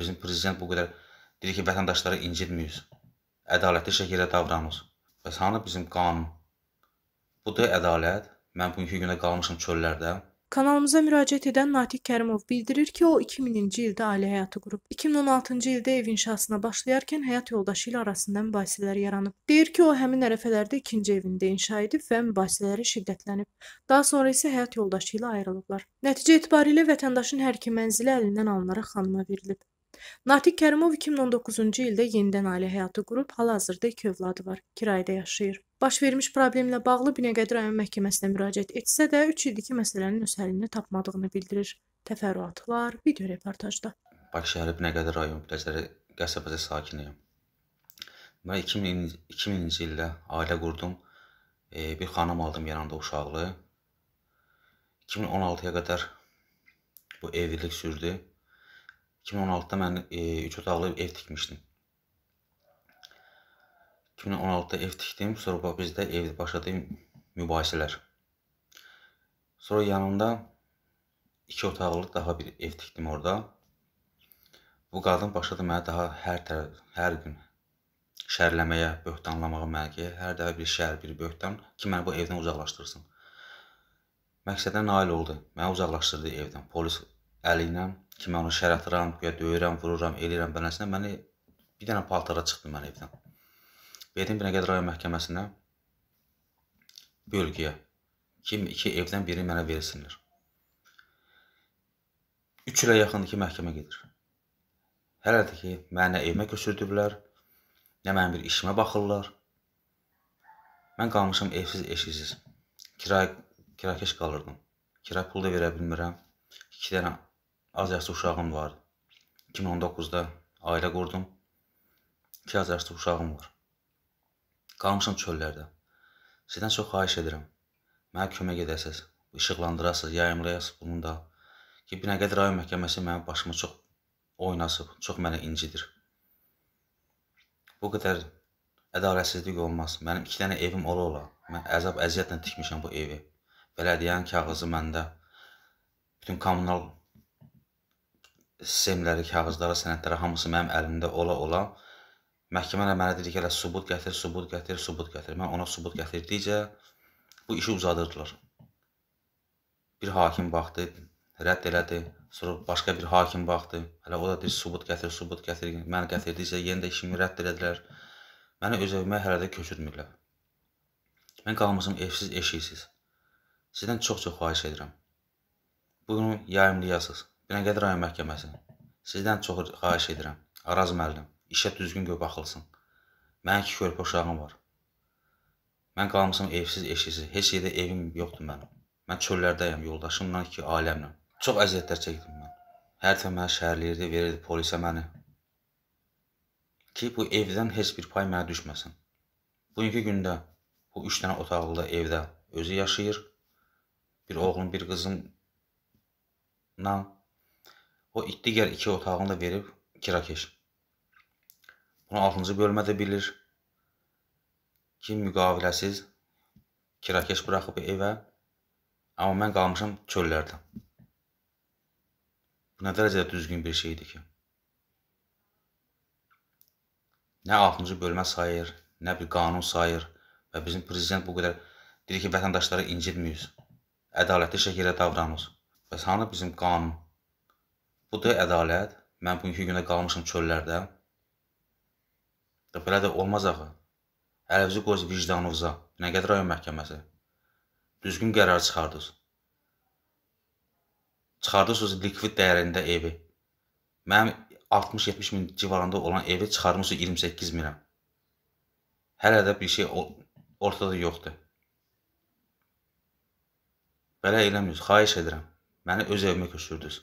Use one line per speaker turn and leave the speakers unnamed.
bizim prezident bu qədər dedi ki, vətəndaşları incitməyiniz, ədalətli şəkildə davranınız. Bəs hanı bizim qanun? Budur ədalət. Mən bugünkü günə qalmışam çöllərdə.
Kanalımıza müraciət edən Natiq Kərimov bildirir ki, o 2000-ci ildə ailə həyatı qurub. 2016-cı ildə ev inşasına başlayarkən həyat yoldaşı ilə arasında mübahisələr yaranıb. Deyir ki, o həmin ərəfələrdə ikinci evində inşa edib və mübahisələri şiddətlənib. Daha sonra isə həyat yoldaşı ilə ayrılıblar. Nəticə etibarilə vətəndaşın hər iki mənzili əlindən alınaraq xanıma verilib. Natiq Kərimov 2019-cu ildə yenidən ailə həyatı qurub, hal-hazırda iki övladı var, kirayədə yaşayır. Baş vermiş problemlə bağlı Binəqədi rayon məhkəməsinə müraciət etsə də 3 ildir ki, məsələnin öz həllini tapmadığını bildirir. Təfərrüatlar video reportajda.
Bakı şəhəri Binəqədi rayon Biləcəri qəsəbəsi sakiniyəm. Mən 2000, 2000-ci ildə ailə qurdum. E, bir xanım aldım yanında uşaqlı. 2016-ya qədər bu evlilik sürdü. 2016-da mən 3 e, otaqlı ev tikmişdim. 2016-da ev tikdim, sonra bizdə evdə başladı mübahisələr. Sonra yanımda 2 otaqlı daha bir ev tikdim orada. Bu qadın başladı məni daha hər tərəf, hər gün şərləməyə, böhtanlamağa məni ki, hər dəfə bir şər, bir böhtan ki, məni bu evdən uzaqlaşdırsın. Məqsədə nail oldu. Məni uzaqlaşdırdı evdən. Polis əliylə ki, mən onu şərəfdiram, guya döyürəm, vururam, eləyirəm beləsinə məni bir dənə paltara çıxdı mən evdən. Verdim Binəqədi rayon məhkəməsinə bölgəyə ki, iki evdən biri mənə versinlər. 3 ilə yaxındır ki, məhkəmə gedir. Hələ də ki, mənə evimə köçürdüblər, nə mənim bir işimə baxırlar. Mən qalmışam evsiz, eşiksiz. Kira, kirakeş qalırdım. Kira pul da verə bilmirəm. 2 dənə az yaşlı uşağım var. 2019-da ailə qurdum. 2 az yaşlı uşağım var. Qalmışam çöllərdə. Sizdən çox xahiş edirəm. Mənə kömək edəsiniz, işıqlandırasınız, yayımlayasınız bunu da. Ki Binəqədi rayon məhkəməsi mənim başımı çox oynasıb, çox məni incidir. Bu qədər ədalətsizlik olmaz. Mənim 2 dənə evim ola ola. Mən əzab əziyyətlə tikmişəm bu evi. Bələdiyyənin kağızı məndə. Bütün kommunal semləri, kağızları, sənədləri hamısı mənim əlimdə ola-ola məhkəmə də mənə dedi ki, elə sübut gətir, sübut gətir, sübut gətir. Mən ona sübut gətirdikcə bu işi uzadırdılar. Bir hakim baxdı, rədd elədi. Sonra başqa bir hakim baxdı. Hələ o da deyir, sübut gətir, sübut gətir. Mən gətirdikcə yenə də işimi rədd elədilər. Məni öz evimə hələ də köçürmürlər. Mən qalmışam evsiz, eşiksiz. Sizdən çox-çox xahiş edirəm. Bunu yayımlayasınız. Binəqədi rayon məhkəməsi. Sizdən çox xahiş edirəm. Araz müəllim, işə düzgün göyə baxılsın. Mənim iki körpə uşağım var. Mən qalmışam evsiz, eşiksiz. Heç yerdə evim yoxdur mənim. Mən çöllərdəyəm yoldaşımla ki, ailəmlə. Çox əziyyətlər çəkdim mən. Hər dəfə məni şəhərləyirdi, verirdi polisə məni. Ki, bu evdən heç bir pay mənə düşməsin. Bugünkü gündə bu 3 dənə otaqlı evdə özü yaşayır. Bir oğlum, bir qızımla O it digər iki otağını da verib kirakeş. Bunu 6-cı bölmə də bilir ki, müqaviləsiz kirakeş buraxıb evə, amma mən qalmışam çöllərdə. Bu nə dərəcədə düzgün bir şeydir ki? Nə 6-cı bölmə sayır, nə bir qanun sayır və bizim prezident bu qədər deyir ki, vətəndaşları incitmiyiz, ədalətli şəkildə davranır. Bəs hanı bizim qanun? Budur ədalət. Mən bugünkü günə qalmışam çöllərdə. Belə də olmaz axı. Əlinizi qoyuz vicdanınıza. Nə qədər rayon məhkəməsi. Düzgün qərar çıxardınız. Çıxardınız likvid dəyərində evi. Mənim 60-70 min civarında olan evi çıxarmışsınız 28 minə. Hələ də bir şey ortada yoxdur. Belə eləmirsiniz. Xahiş edirəm. Məni öz evimə köçürdünüz.